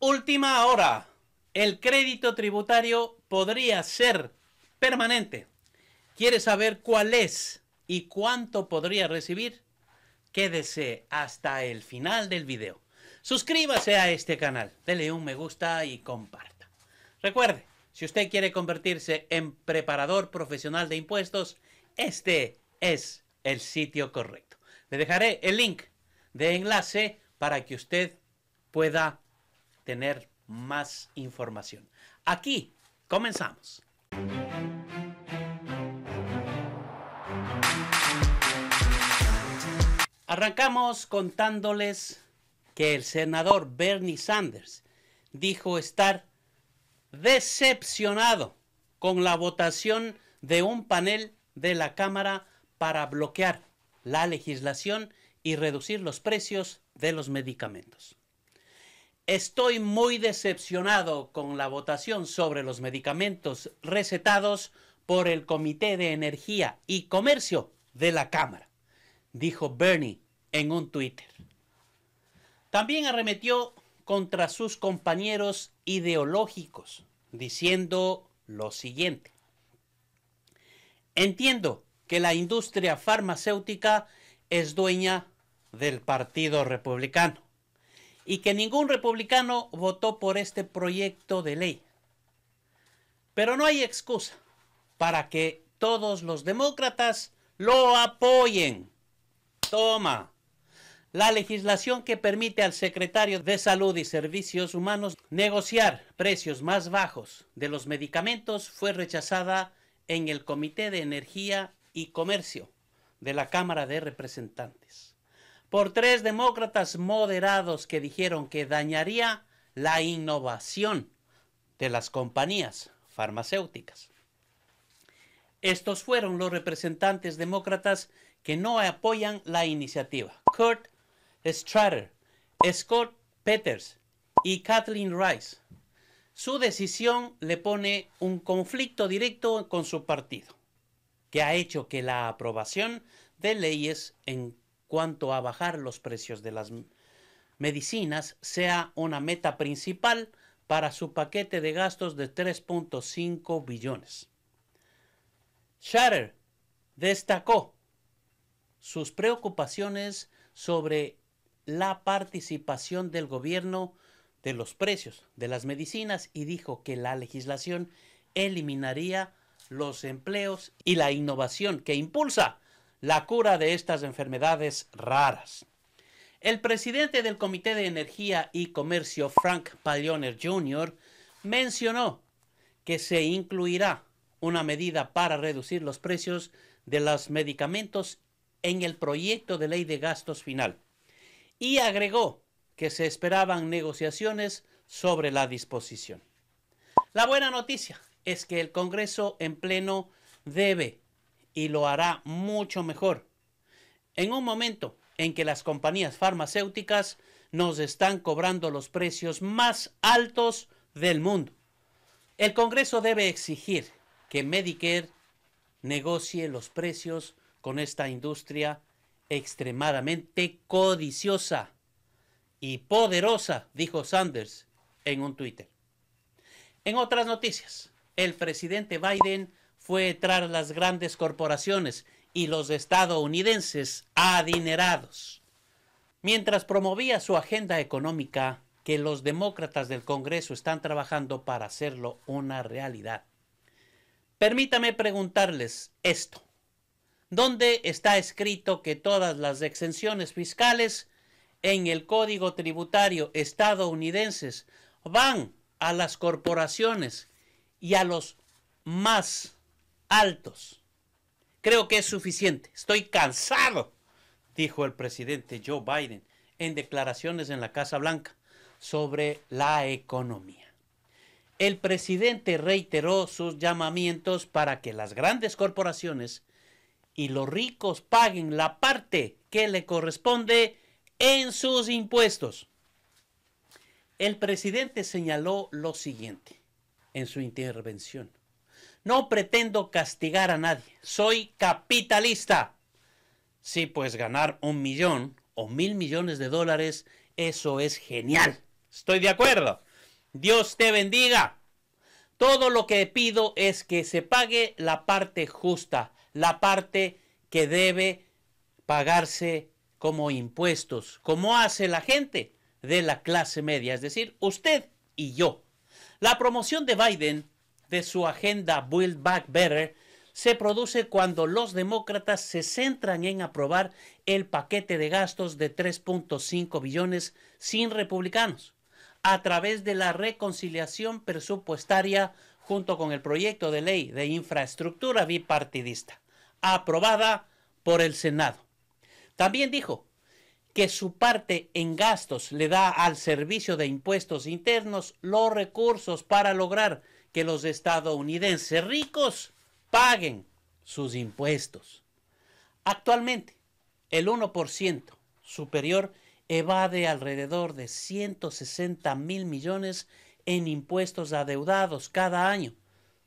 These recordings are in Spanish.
Última hora. El crédito tributario podría ser permanente. ¿Quiere saber cuál es y cuánto podría recibir? Quédese hasta el final del video. Suscríbase a este canal, dele un me gusta y comparta. Recuerde, si usted quiere convertirse en preparador profesional de impuestos, este es el sitio correcto. Le dejaré el link de enlace para que usted pueda tener más información. Aquí comenzamos. Arrancamos contándoles que el senador Bernie Sanders dijo estar decepcionado con la votación de un panel de la Cámara para bloquear la legislación y reducir los precios de los medicamentos. Estoy muy decepcionado con la votación sobre los medicamentos recetados por el Comité de Energía y Comercio de la Cámara, dijo Bernie en un Twitter. También arremetió contra sus compañeros ideológicos, diciendo lo siguiente. Entiendo que la industria farmacéutica es dueña del Partido Republicano y que ningún republicano votó por este proyecto de ley. Pero no hay excusa para que todos los demócratas lo apoyen. Toma. La legislación que permite al secretario de Salud y Servicios Humanos negociar precios más bajos de los medicamentos fue rechazada en el Comité de Energía y Comercio de la Cámara de Representantes por tres demócratas moderados que dijeron que dañaría la innovación de las compañías farmacéuticas. Estos fueron los representantes demócratas que no apoyan la iniciativa. Kurt Stratter, Scott Peters y Kathleen Rice. Su decisión le pone un conflicto directo con su partido, que ha hecho que la aprobación de leyes en cuanto a bajar los precios de las medicinas sea una meta principal para su paquete de gastos de 3.5 billones. Shatter destacó sus preocupaciones sobre la participación del gobierno de los precios de las medicinas y dijo que la legislación eliminaría los empleos y la innovación que impulsa la cura de estas enfermedades raras. El presidente del Comité de Energía y Comercio, Frank Pallioner Jr., mencionó que se incluirá una medida para reducir los precios de los medicamentos en el proyecto de ley de gastos final y agregó que se esperaban negociaciones sobre la disposición. La buena noticia es que el Congreso en pleno debe y lo hará mucho mejor. En un momento en que las compañías farmacéuticas nos están cobrando los precios más altos del mundo. El Congreso debe exigir que Medicare negocie los precios con esta industria extremadamente codiciosa y poderosa, dijo Sanders en un Twitter. En otras noticias, el presidente Biden fue traer las grandes corporaciones y los estadounidenses adinerados, mientras promovía su agenda económica que los demócratas del Congreso están trabajando para hacerlo una realidad. Permítame preguntarles esto. ¿Dónde está escrito que todas las exenciones fiscales en el Código Tributario estadounidenses van a las corporaciones y a los más altos. Creo que es suficiente. Estoy cansado, dijo el presidente Joe Biden en declaraciones en la Casa Blanca sobre la economía. El presidente reiteró sus llamamientos para que las grandes corporaciones y los ricos paguen la parte que le corresponde en sus impuestos. El presidente señaló lo siguiente en su intervención. No pretendo castigar a nadie. Soy capitalista. Sí, pues ganar un millón o mil millones de dólares, eso es genial. Estoy de acuerdo. Dios te bendiga. Todo lo que pido es que se pague la parte justa, la parte que debe pagarse como impuestos, como hace la gente de la clase media, es decir, usted y yo. La promoción de Biden de su agenda Build Back Better se produce cuando los demócratas se centran en aprobar el paquete de gastos de 3.5 billones sin republicanos a través de la reconciliación presupuestaria junto con el proyecto de ley de infraestructura bipartidista, aprobada por el Senado. También dijo que su parte en gastos le da al servicio de impuestos internos los recursos para lograr que los estadounidenses ricos paguen sus impuestos. Actualmente, el 1% superior evade alrededor de 160 mil millones en impuestos adeudados cada año,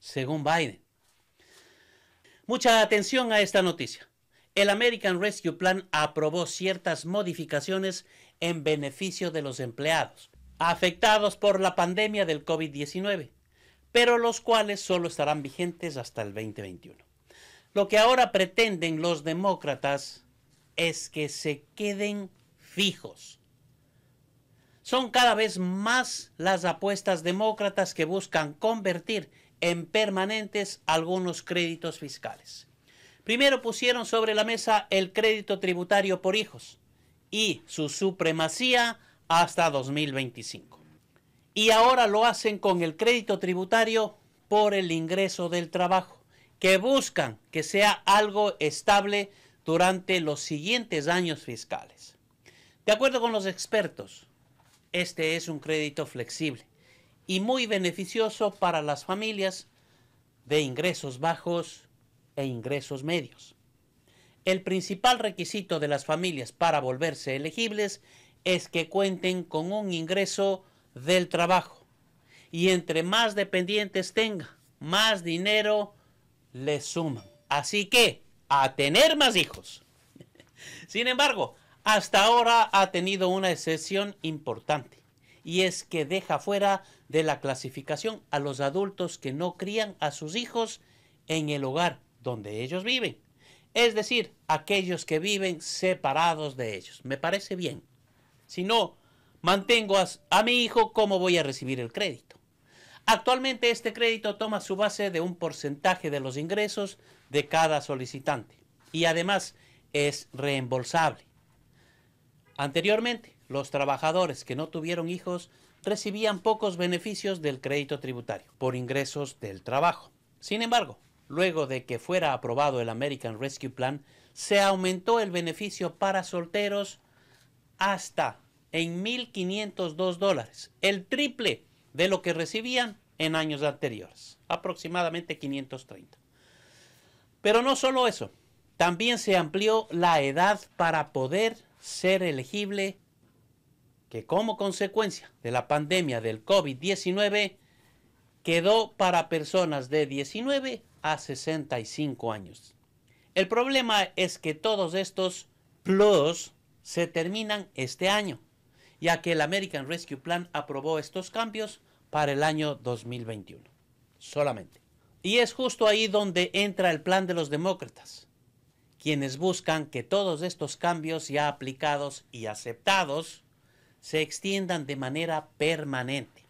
según Biden. Mucha atención a esta noticia. El American Rescue Plan aprobó ciertas modificaciones en beneficio de los empleados afectados por la pandemia del COVID-19 pero los cuales solo estarán vigentes hasta el 2021. Lo que ahora pretenden los demócratas es que se queden fijos. Son cada vez más las apuestas demócratas que buscan convertir en permanentes algunos créditos fiscales. Primero pusieron sobre la mesa el crédito tributario por hijos y su supremacía hasta 2025 y ahora lo hacen con el crédito tributario por el ingreso del trabajo, que buscan que sea algo estable durante los siguientes años fiscales. De acuerdo con los expertos, este es un crédito flexible y muy beneficioso para las familias de ingresos bajos e ingresos medios. El principal requisito de las familias para volverse elegibles es que cuenten con un ingreso del trabajo. Y entre más dependientes tenga, más dinero le suman. Así que, a tener más hijos. Sin embargo, hasta ahora ha tenido una excepción importante. Y es que deja fuera de la clasificación a los adultos que no crían a sus hijos en el hogar donde ellos viven. Es decir, aquellos que viven separados de ellos. Me parece bien. Si no, mantengo a, mi hijo, ¿cómo voy a recibir el crédito? Actualmente este crédito toma su base de un porcentaje de los ingresos de cada solicitante y además es reembolsable. Anteriormente, los trabajadores que no tuvieron hijos recibían pocos beneficios del crédito tributario por ingresos del trabajo. Sin embargo, luego de que fuera aprobado el American Rescue Plan, se aumentó el beneficio para solteros hasta en 1.502 dólares, el triple de lo que recibían en años anteriores, aproximadamente 530. Pero no solo eso, también se amplió la edad para poder ser elegible, que como consecuencia de la pandemia del COVID-19 quedó para personas de 19 a 65 años. El problema es que todos estos plus se terminan este año ya que el American Rescue Plan aprobó estos cambios para el año 2021. Solamente. Y es justo ahí donde entra el plan de los demócratas, quienes buscan que todos estos cambios ya aplicados y aceptados se extiendan de manera permanente.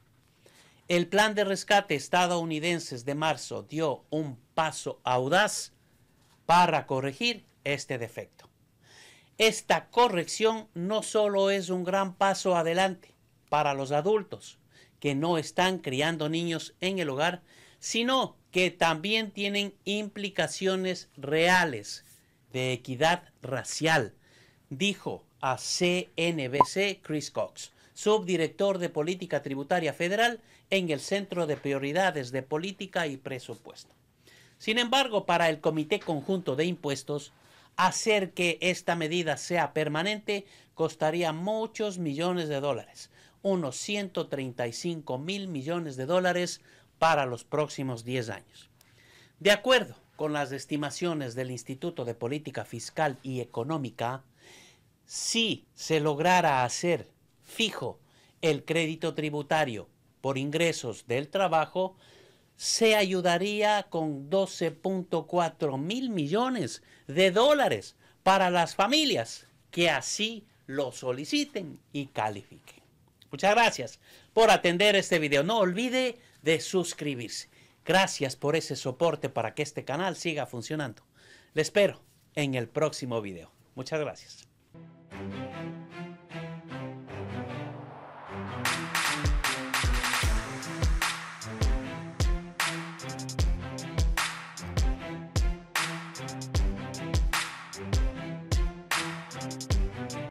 El plan de rescate estadounidense de marzo dio un paso audaz para corregir este defecto. Esta corrección no solo es un gran paso adelante para los adultos que no están criando niños en el hogar, sino que también tienen implicaciones reales de equidad racial, dijo a CNBC Chris Cox, subdirector de Política Tributaria Federal en el Centro de Prioridades de Política y Presupuesto. Sin embargo, para el Comité Conjunto de Impuestos, Hacer que esta medida sea permanente costaría muchos millones de dólares, unos 135 mil millones de dólares para los próximos 10 años. De acuerdo con las estimaciones del Instituto de Política Fiscal y Económica, si se lograra hacer fijo el crédito tributario por ingresos del trabajo, se ayudaría con 12.4 mil millones de dólares para las familias que así lo soliciten y califiquen. Muchas gracias por atender este video. No olvide de suscribirse. Gracias por ese soporte para que este canal siga funcionando. Le espero en el próximo video. Muchas gracias.